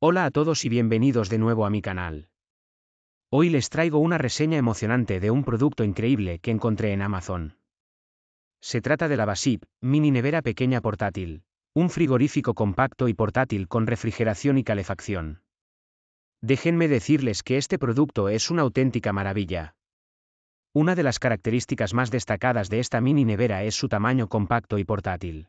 Hola a todos y bienvenidos de nuevo a mi canal. Hoy les traigo una reseña emocionante de un producto increíble que encontré en Amazon. Se trata de la Basip, mini nevera pequeña portátil, un frigorífico compacto y portátil con refrigeración y calefacción. Déjenme decirles que este producto es una auténtica maravilla. Una de las características más destacadas de esta mini nevera es su tamaño compacto y portátil.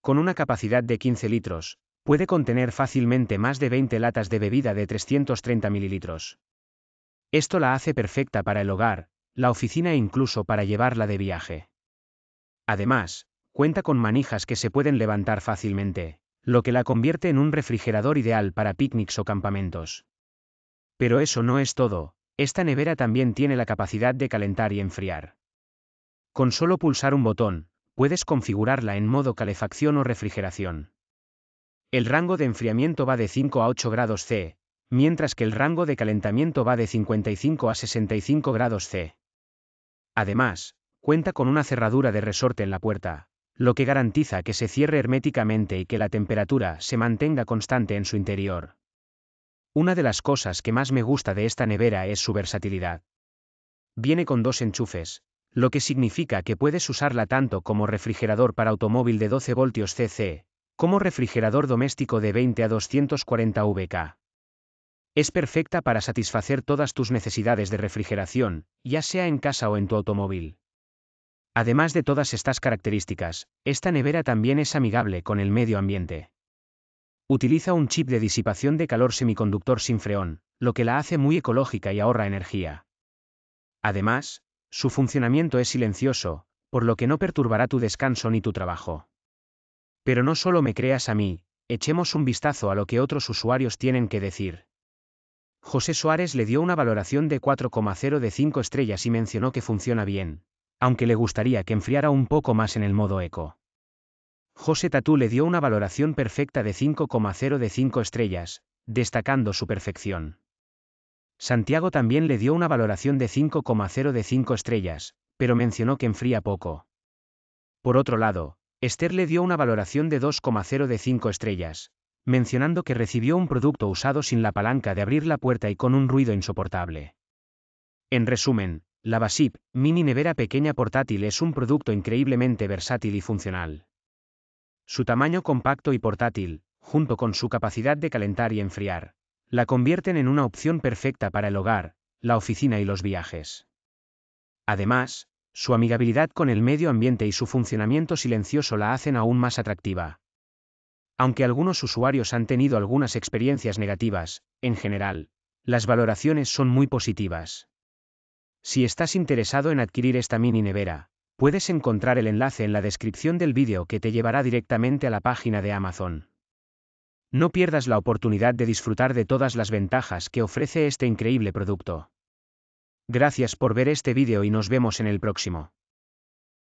Con una capacidad de 15 litros, puede contener fácilmente más de 20 latas de bebida de 330 mililitros. Esto la hace perfecta para el hogar, la oficina e incluso para llevarla de viaje. Además, cuenta con manijas que se pueden levantar fácilmente, lo que la convierte en un refrigerador ideal para picnics o campamentos. Pero eso no es todo, esta nevera también tiene la capacidad de calentar y enfriar. Con solo pulsar un botón, puedes configurarla en modo calefacción o refrigeración. El rango de enfriamiento va de 5 a 8 grados C, mientras que el rango de calentamiento va de 55 a 65 grados C. Además, cuenta con una cerradura de resorte en la puerta, lo que garantiza que se cierre herméticamente y que la temperatura se mantenga constante en su interior. Una de las cosas que más me gusta de esta nevera es su versatilidad. Viene con dos enchufes, lo que significa que puedes usarla tanto como refrigerador para automóvil de 12 voltios CC, como refrigerador doméstico de 20 a 240 VK. Es perfecta para satisfacer todas tus necesidades de refrigeración, ya sea en casa o en tu automóvil. Además de todas estas características, esta nevera también es amigable con el medio ambiente. Utiliza un chip de disipación de calor semiconductor sin freón, lo que la hace muy ecológica y ahorra energía. Además, su funcionamiento es silencioso, por lo que no perturbará tu descanso ni tu trabajo. Pero no solo me creas a mí, echemos un vistazo a lo que otros usuarios tienen que decir. José Suárez le dio una valoración de 4,0 de 5 estrellas y mencionó que funciona bien, aunque le gustaría que enfriara un poco más en el modo eco. José Tatú le dio una valoración perfecta de 5,0 de 5 estrellas, destacando su perfección. Santiago también le dio una valoración de 5,0 de 5 estrellas, pero mencionó que enfría poco. Por otro lado, Esther le dio una valoración de 2,0 de 5 estrellas, mencionando que recibió un producto usado sin la palanca de abrir la puerta y con un ruido insoportable. En resumen, la Basip, mini nevera pequeña portátil es un producto increíblemente versátil y funcional. Su tamaño compacto y portátil, junto con su capacidad de calentar y enfriar, la convierten en una opción perfecta para el hogar, la oficina y los viajes. Además, su amigabilidad con el medio ambiente y su funcionamiento silencioso la hacen aún más atractiva. Aunque algunos usuarios han tenido algunas experiencias negativas, en general, las valoraciones son muy positivas. Si estás interesado en adquirir esta mini nevera, puedes encontrar el enlace en la descripción del vídeo que te llevará directamente a la página de Amazon. No pierdas la oportunidad de disfrutar de todas las ventajas que ofrece este increíble producto. Gracias por ver este vídeo y nos vemos en el próximo.